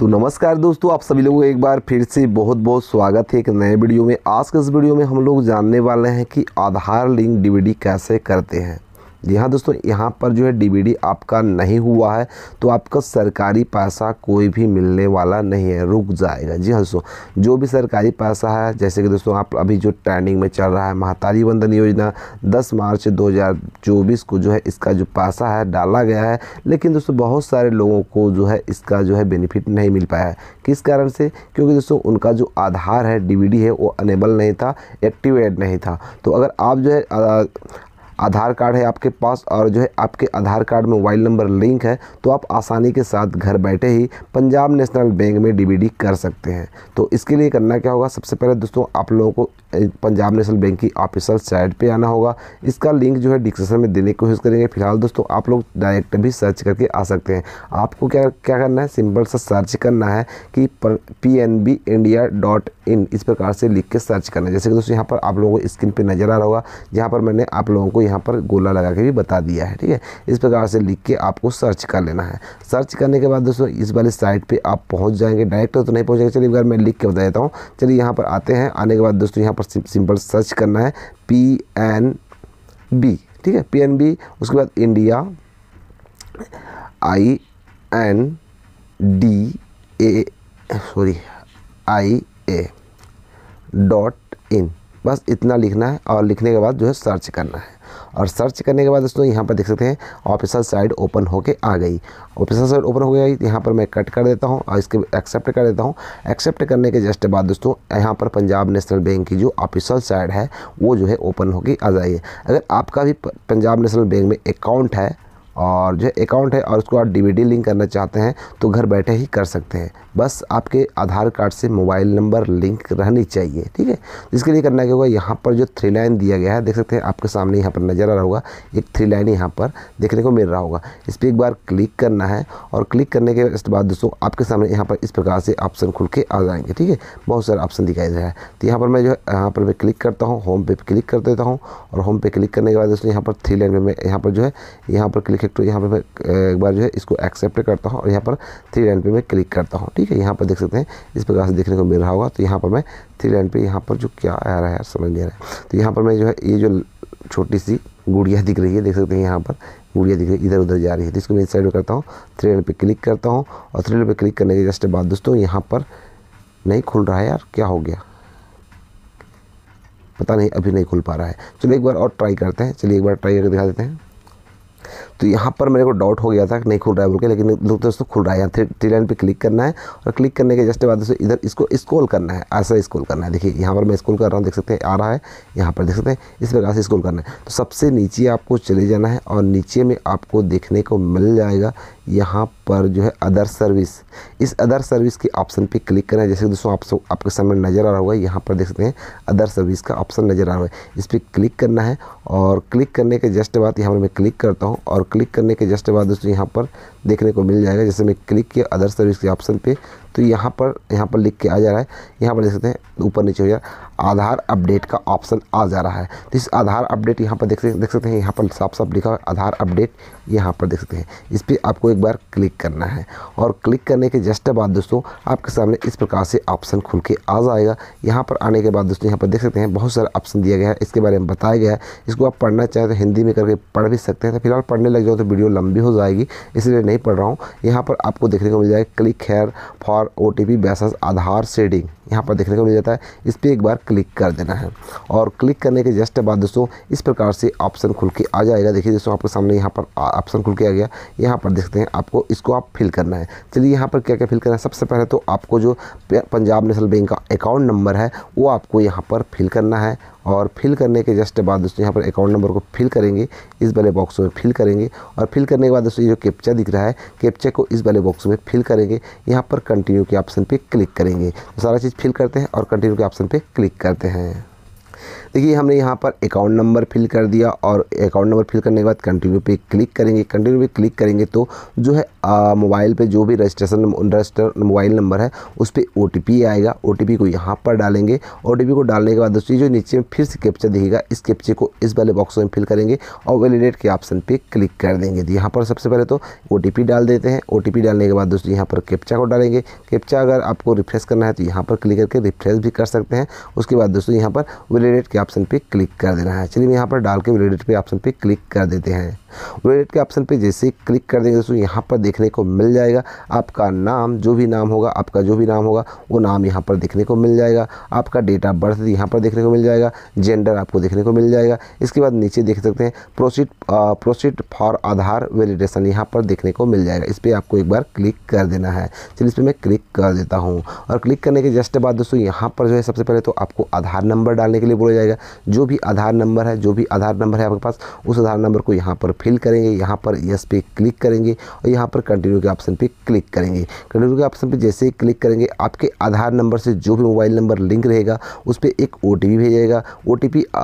तो नमस्कार दोस्तों आप सभी लोगों को एक बार फिर से बहुत बहुत स्वागत है एक नए वीडियो में आज के इस वीडियो में हम लोग जानने वाले हैं कि आधार लिंक डीवीडी कैसे करते हैं हाँ दोस्तों यहाँ पर जो है डीबीडी आपका नहीं हुआ है तो आपका सरकारी पैसा कोई भी मिलने वाला नहीं है रुक जाएगा जी हाँ दोस्तों जो भी सरकारी पैसा है जैसे कि दोस्तों आप अभी जो ट्रेंडिंग में चल रहा है महातारी बंधन योजना 10 मार्च 2024 को जो है इसका जो पैसा है डाला गया है लेकिन दोस्तों बहुत सारे लोगों को जो है इसका जो है बेनिफिट नहीं मिल पाया है किस कारण से क्योंकि दोस्तों उनका जो आधार है डी है वो अनेबल नहीं था एक्टिवेट नहीं था तो अगर आप जो है आधार कार्ड है आपके पास और जो है आपके आधार कार्ड में मोबाइल नंबर लिंक है तो आप आसानी के साथ घर बैठे ही पंजाब नेशनल बैंक में डीबीडी कर सकते हैं तो इसके लिए करना क्या होगा सबसे पहले दोस्तों आप लोगों को पंजाब नेशनल बैंक की ऑफिशियल साइट पर आना होगा इसका लिंक जो है डिस्क्रिप्शन में देने की कोशिश करेंगे फिलहाल दोस्तों आप लोग डायरेक्ट भी सर्च करके आ सकते हैं आपको क्या क्या करना है सिंपल सा सर्च करना है कि P N B India dot in इस प्रकार से लिख के सर्च करना है जैसे कि दोस्तों यहाँ पर आप लोगों को स्क्रीन पर नज़र आ रहा होगा जहाँ पर मैंने आप लोगों को यहाँ पर गोला लगा के भी बता दिया है ठीक है इस प्रकार से लिख के आपको सर्च कर लेना है सर्च करने के बाद दोस्तों इस वाली साइट पर आप पहुँच जाएंगे डायरेक्ट तो नहीं पहुँचेंगे चलिए एक बार मैं लिख के बता देता हूँ चलिए यहाँ पर आते हैं आने के बाद दोस्तों यहाँ पर सिंपल सर्च करना है पी एन बी ठीक है पी एन बी उसके बाद India I N D A sorry I A dot in बस इतना लिखना है और लिखने के बाद जो है सर्च करना है और सर्च करने के बाद दोस्तों यहाँ पर देख सकते हैं ऑफिसल साइड ओपन होके आ गई ऑफिसल साइड ओपन हो गई यहाँ पर मैं कट कर देता हूँ और इसके एक्सेप्ट कर देता हूँ एक्सेप्ट करने के जस्ट बाद दोस्तों यहाँ पर पंजाब नेशनल बैंक की जो ऑफिसल साइड है वो जो है ओपन होके आ जाइए अगर आपका भी पंजाब नेशनल बैंक में अकाउंट है और जो अकाउंट है और उसको आप डीवीडी लिंक करना चाहते हैं तो घर बैठे ही कर सकते हैं बस आपके आधार कार्ड से मोबाइल नंबर लिंक रहनी चाहिए ठीक है इसके लिए करना क्या होगा यहाँ पर जो थ्री लाइन दिया गया है देख सकते हैं आपके सामने यहाँ पर नज़र आ रहा होगा एक थ्री लाइन यहाँ पर देखने को मिल रहा होगा इस पर एक बार क्लिक करना है और क्लिक करने के बाद दोस्तों आपके सामने यहाँ पर इस प्रकार से ऑप्शन खुल के आ जाएंगे ठीक है बहुत सारे ऑप्शन दिखाई दे रहा है तो यहाँ पर मैं जो है यहाँ पर मैं क्लिक करता हूँ होम पे क्लिक कर देता हूँ और होम पे क्लिक करने के बाद दोस्तों यहाँ पर थ्री लाइन में मैं यहाँ पर जो है यहाँ पर क्लिक तो यहाँ पर मैं एक बार जो है इसको एक्सेप्ट करता हूँ और यहाँ पर थ्री लाइन पे मैं क्लिक करता हूँ ठीक है यहाँ पर देख सकते हैं इस प्रकार से देखने को मिल रहा होगा तो यहाँ पर मैं थ्री लाइन पे यहाँ पर जो क्या आ रहा है यार समझ नहीं आ रहा है तो यहाँ पर मैं जो है ये जो छोटी सी गुड़िया दिख रही है देख सकते हैं यहाँ पर गुड़िया दिख रही है इधर उधर जा रही है तो इसको मैं इस साइड में करता हूँ थ्री लाइन पर क्लिक करता हूँ और थ्री लाइन पर क्लिक करने के जस्ट बाद दोस्तों यहाँ पर नहीं खुल रहा है यार क्या हो गया पता नहीं अभी नहीं खुल पा रहा है चलो एक बार और ट्राई करते हैं चलिए एक बार ट्राई करके दिखा देते हैं तो यहाँ पर मेरे को डाउट हो गया था कि नहीं खुल रहा है बोल के लेकिन दोस्तों खुल रहा है यहाँ थ्री लाइन पर क्लिक करना है और क्लिक करने के जस्ट बाद दोस्तों इधर इसको स्कोल करना है ऐसा स्कोल करना है देखिए यहाँ पर मैं स्कोल कर रहा हूँ देख सकते हैं आ रहा है यहाँ पर देख सकते हैं इस प्रकार से स्कोल करना है तो सबसे नीचे आपको चले जाना है और नीचे में आपको देखने को मिल जाएगा यहाँ पर जो है अदर सर्विस इस अदर सर्विस के ऑप्शन पे क्लिक करना है जैसे दोस्तों आप आपके सामने नज़र आ रहा होगा यहाँ पर देख सकते हैं अदर सर्विस का ऑप्शन नज़र आ रहा है इस पर क्लिक करना है और क्लिक करने के जस्ट बाद यहाँ पर मैं क्लिक करता हूँ और क्लिक करने के जस्ट बाद दोस्तों यहाँ पर देखने को मिल जाएगा जैसे मैं क्लिक किया अदर सर्विस के ऑप्शन पे तो यहाँ पर यहाँ पर लिख के आ जा रहा है यहाँ पर देख सकते हैं ऊपर नीचे हो जा आधार अपडेट का ऑप्शन आ जा रहा है तो इस आधार अपडेट यहाँ पर देख सकते देख सकते हैं यहाँ पर साफ साफ लिखा हुआ आधार अपडेट यहाँ पर देख सकते हैं इस पर आपको एक बार क्लिक करना है और क्लिक करने के जस्ट बाद दोस्तों आपके सामने इस प्रकार से ऑप्शन खुल के आ जाएगा यहाँ पर आने के बाद दोस्तों यहाँ पर देख सकते हैं बहुत सारा ऑप्शन दिया गया है इसके बारे में बताया गया है इसको आप पढ़ना चाहें तो हिंदी में करके पढ़ भी सकते हैं तो फिलहाल पढ़ने लग जाओ तो वीडियो लंबी हो जाएगी इसलिए नहीं पढ़ रहा हूँ यहाँ पर आपको देखने को मिल जाएगा click here for R O T P based Aadhaar setting यहाँ पर देखने को मिल जाता है इस पर एक बार क्लिक कर देना है और क्लिक करने के जस्ट बाद दोस्तों इस प्रकार से ऑप्शन खुल के आ जाएगा देखिए दोस्तों आपके सामने यहाँ पर ऑप्शन खुल के आ गया यहाँ पर देखते हैं आपको इसको आप फिल करना है चलिए यहाँ पर क्या क्या फिल करना है सबसे पहले तो आपको जो पंजाब नेशनल बैंक का अकाउंट नंबर है वो आपको यहाँ पर फिल करना है और फिल करने के जस्ट बाद दोस्तों यहाँ पर अकाउंट नंबर को फिल करेंगे इस वाले बॉक्स में फिल करेंगे और फिल करने के बाद दोस्तों ये जो कैप्चा दिख रहा है कैप्चा को इस वाले बॉक्स में फिल करेंगे यहाँ पर कंटिन्यू के ऑप्शन पर क्लिक करेंगे तो सारा चीज़ फिल करते हैं और कंटिन्यू के ऑप्शन पे क्लिक करते हैं देखिए हमने यहाँ पर अकाउंट नंबर फिल कर दिया और अकाउंट नंबर फिल करने के बाद कंटिन्यू पे क्लिक करेंगे कंटिन्यू पे क्लिक करेंगे तो जो है मोबाइल पे जो भी रजिस्ट्रेशन रजिस्टर मोबाइल नंबर है उस पर ओ आएगा ओ को यहाँ पर डालेंगे ओ को डालने के बाद दोस्तों जो नीचे में फिर से कैप्चा दिखेगा इस कैप्चे को इस वाले बॉक्स में फिल करेंगे और वेलीडेट के ऑप्शन पर क्लिक कर देंगे तो यहाँ पर सबसे पहले तो ओ डाल देते हैं ओ डालने के बाद दोस्तों यहाँ पर कैप्चा को डालेंगे कैप्चा अगर आपको रिफ्रेश करना है तो यहाँ पर क्लिक करके रिफ्रेश भी कर सकते हैं उसके बाद दोस्तों यहाँ पर वेलीडेट के ऑप्शन पे क्लिक कर देना है चलिए यहाँ पर डाल के वैलिडेट पे ऑप्शन पे क्लिक कर देते हैं वैलिडेट के ऑप्शन पे जैसे ही क्लिक कर देंगे दोस्तों यहाँ पर देखने को मिल जाएगा आपका नाम जो भी नाम होगा आपका जो भी नाम होगा वो नाम यहाँ पर देखने को मिल जाएगा आपका डेट ऑफ बर्थ यहाँ पर देखने को मिल जाएगा जेंडर आपको देखने को मिल जाएगा इसके बाद नीचे देख सकते हैं proceed proceed for Aadhaar validation यहाँ पर देखने को मिल जाएगा इस पर आपको एक बार क्लिक कर देना है चलिए इस पर मैं क्लिक कर देता हूँ और क्लिक करने के जस्ट बाद दोस्तों यहाँ पर जो है सबसे पहले तो आपको आधार नंबर डालने के लिए बोला जाएगा जाएगा जो भी आधार नंबर है जो भी आधार नंबर है आपके पास उस आधार नंबर को यहाँ पर फिल करेंगे यहाँ पर यस पे क्लिक करेंगे और यहाँ पर कंटिन्यू के ऑप्शन पे क्लिक करेंगे कंटिन्यू के ऑप्शन पे जैसे ही क्लिक करेंगे आपके आधार नंबर से जो भी मोबाइल नंबर लिंक रहेगा उस पर एक ओ भेजेगा ओ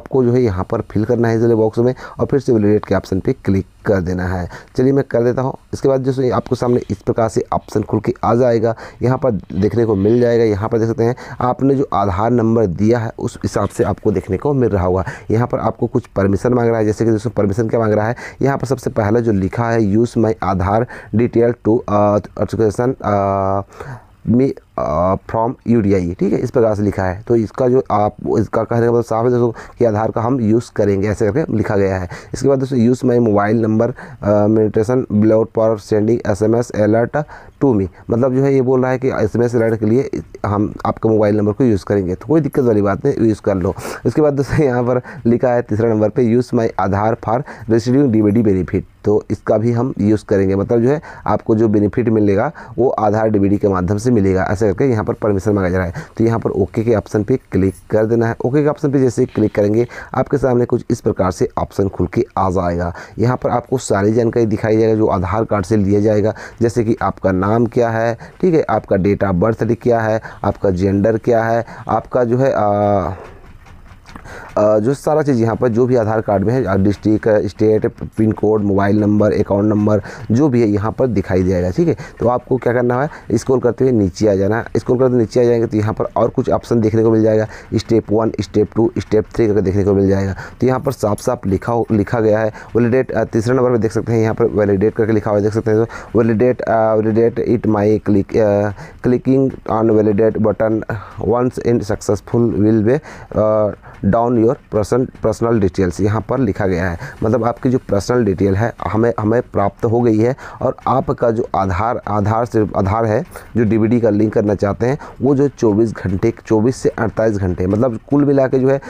आपको जो है यहाँ पर फिल करना है जिले बॉक्स में और फिर से वेलीडेट के ऑप्शन पर क्लिक कर देना है चलिए मैं कर देता हूँ इसके बाद जो आपको सामने इस प्रकार से ऑप्शन खुल के आ जाएगा यहाँ पर देखने को मिल जाएगा यहाँ पर देख सकते हैं आपने जो आधार नंबर दिया है उस हिसाब से आपको देखने को मिल रहा होगा यहाँ पर आपको कुछ परमिशन मांग रहा है जैसे कि दोस्तों परमिशन क्या मांग रहा है यहाँ पर सबसे पहला जो लिखा है use my Aadhaar detail to education me from I ठीक है इस प्रकार से लिखा है तो इसका जो आप इसका कहने का मतलब साफ है दोस्तों कि आधार का हम यूज़ करेंगे ऐसे करके लिखा गया है इसके बाद दोस्तों use my mobile number meditation blot for sending S M S alert to me मतलब जो है ये बोल रहा है कि एस एम एस अलर्ट के लिए हम आपके मोबाइल नंबर को यूज़ करेंगे तो कोई दिक्कत वाली बात नहीं यूज़ कर लो इसके बाद दोस्तों यहाँ पर लिखा है तीसरा नंबर पर use my Aadhaar for receiving the benefit तो इसका भी हम यूज़ करेंगे मतलब जो है आपको जो बेनिफिट मिलेगा वो आधार डी के माध्यम से मिलेगा ऐसे करके यहाँ पर परमिशन मांगा जा रहा है तो यहाँ पर ओके के ऑप्शन पर क्लिक कर देना है ओके के ऑप्शन पर जैसे क्लिक करेंगे आपके सामने कुछ इस प्रकार से ऑप्शन खुल के आ जाएगा यहाँ पर आपको सारी जानकारी दिखाई जाएगा जो आधार कार्ड से लिया जाएगा जैसे कि आपका नाम क्या है ठीक है आपका डेट ऑफ बर्थ क्या है आपका जेंडर क्या है आपका जो है आ, जो सारा चीज़ यहाँ पर जो भी आधार कार्ड में है district state pin code mobile number account number जो भी है यहाँ पर दिखाई देगा ठीक है तो आपको क्या करना है स्कोल करते हुए नीचे आ जाना स्कोल करते नीचे आ जाएंगे तो यहाँ पर और कुछ ऑप्शन देखने को मिल जाएगा step one step two step three करके देखने को मिल जाएगा तो यहाँ पर साफ साफ लिखा लिखा गया है वैलिडेट तीसरे नंबर पर देख सकते हैं यहाँ पर वैलिडेट करके लिखा हुआ देख सकते हैं तो validate validate it my click clicking on validate button once in successful will be down your personal personal details यहाँ पर लिखा गया है मतलब आपकी जो पर्सनल डिटेल है हमें हमें प्राप्त हो गई है और आपका जो आधार आधार से आधार है जो डीवीडी का लिंक करना चाहते हैं वो जो 24 घंटे 24 से 48 घंटे मतलब कुल मिला के जो है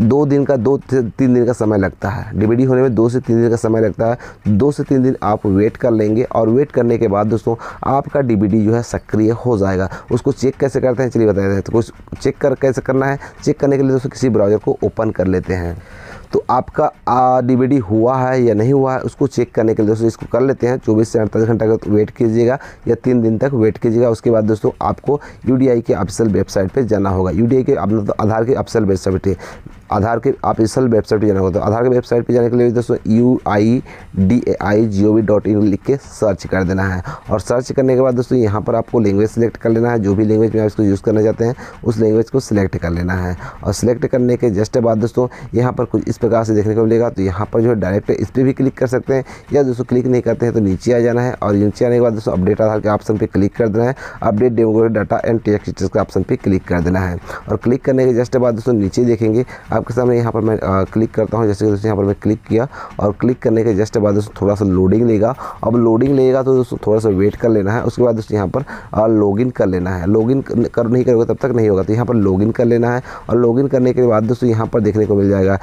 दो दिन का दो से तीन दिन का समय लगता है डिबिडी होने में दो से तीन दिन का समय लगता है दो से तीन दिन आप वेट कर लेंगे और वेट करने के बाद दोस्तों आपका डिबिडी जो है सक्रिय हो जाएगा उसको चेक कैसे करते हैं चलिए बताया जाए तो कुछ चेक कर कैसे करना है चेक करने के लिए दोस्तों किसी ब्राउज़र को ओपन कर लेते हैं तो आपका डीबीडी हुआ है या नहीं हुआ है उसको चेक करने के लिए दोस्तों इसको कर लेते हैं 24 से अड़तालीस घंटा का वेट तो कीजिएगा या तीन दिन तक वेट कीजिएगा उसके बाद दोस्तों आपको यूडीआई के ऑफिशियल वेबसाइट पर जाना होगा यूडीआई के तो आधार की ऑफिशियल वेबसाइट आधार के आप इसल वेबसाइट पर जाना होता है तो आधार के वेबसाइट पर जाने के लिए दोस्तों U I D A I G O V dot in लिख के सर्च कर देना है और सर्च करने के बाद दोस्तों यहाँ पर आपको लैंग्वेज सेलेक्ट कर लेना है जो भी लैंग्वेज में आप इसको यूज़ करना चाहते हैं उस लैंग्वेज को सिलेक्ट कर लेना है और सिलेक्ट करने के जस्ट बाद दोस्तों यहाँ पर कुछ इस प्रकार से देखने को मिलेगा तो यहाँ पर जो है डायरेक्ट इस पर भी क्लिक कर सकते हैं या दोस्तों क्लिक नहीं करते हैं तो नीचे आ जाना है और नीचे आने के बाद दोस्तों अपडेट आधार के ऑप्शन पर क्लिक कर देना है update demography data and text का ऑप्शन पर क्लिक कर देना है और क्लिक करने के जस्ट बाद दोस्तों नीचे देखेंगे आपके सामने यहाँ पर मैं आ, क्लिक करता हूँ जैसे दोस्तों यहाँ पर मैं क्लिक किया और क्लिक करने के जस्ट बाद दोस्तों थोड़ा सा लोडिंग लेगा अब लोडिंग लेगा तो दोस्तों थोड़ा सा वेट कर लेना है उसके बाद दोस्तों यहाँ पर इन कर लेना है इन कर नहीं करोगे तब तक नहीं होगा तो यहाँ पर इन कर लेना है और इन करने के बाद दोस्तों यहाँ पर देखने को मिल जाएगा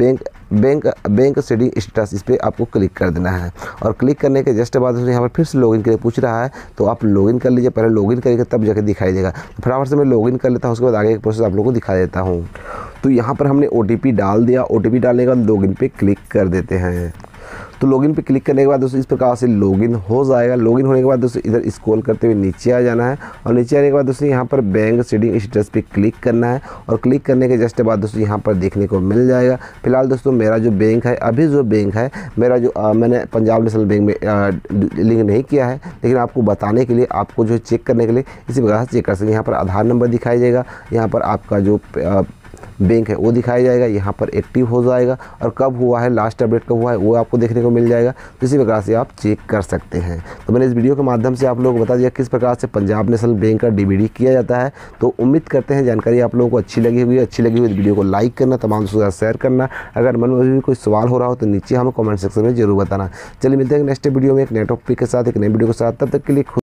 bank bank bank setting status इस पर आपको क्लिक कर देना है और क्लिक करने के जस्ट बाद यहाँ पर फिर से लॉगिन के लिए पूछ रहा है तो आप लॉगिन कर लीजिए पहले लॉगिन करेंगे तब जाके दिखाई देगा फटाफट से मैं लॉगिन कर लेता हूँ उसके बाद आगे एक प्रोसेस आप लोगों को दिखा देता हूँ तो यहाँ पर हमने ओ डाल दिया ओ डालने के बाद लॉगिन पे क्लिक कर देते हैं तो लॉगिन पे क्लिक करने के बाद दोस्तों इस प्रकार से लॉगिन हो जाएगा लॉगिन होने के बाद दोस्तों इधर स्क्रॉल करते हुए नीचे आ जाना है और नीचे आने के बाद दोस्तों यहाँ पर बैंक सेटिंग स्टेटस पे क्लिक करना है और क्लिक करने के जस्ट बाद दोस्तों यहाँ पर देखने को मिल जाएगा फिलहाल दोस्तों मेरा जो बैंक है अभी जो बैंक है मेरा जो आ, मैंने पंजाब नेशनल बैंक में लिंक नहीं किया है लेकिन आपको बताने के लिए आपको जो चेक करने के लिए इसी प्रकार से चेक कर हैं यहाँ पर आधार नंबर दिखाई देगा यहाँ पर आपका जो बैंक है वो दिखाया जाएगा यहाँ पर एक्टिव हो जाएगा और कब हुआ है लास्ट अपडेट कब हुआ है वो आपको देखने को मिल जाएगा तो इसी प्रकार से आप चेक कर सकते हैं तो मैंने इस वीडियो के माध्यम से आप लोग को बता दिया किस प्रकार से पंजाब नेशनल बैंक का डी किया जाता है तो उम्मीद करते हैं जानकारी आप लोगों को अच्छी लगी हुई अच्छी लगी हुई वीडियो तो को लाइक करना तमाम दोस्तों साथ शेयर करना अगर मन में भी कोई सवाल हो रहा हो तो नीचे हमें कमेंट सेक्शन में जरूर बताना चलिए मिलते हैं नेक्स्ट वीडियो में एक नए टॉपिक के साथ एक नए वीडियो के साथ तब तक के लिए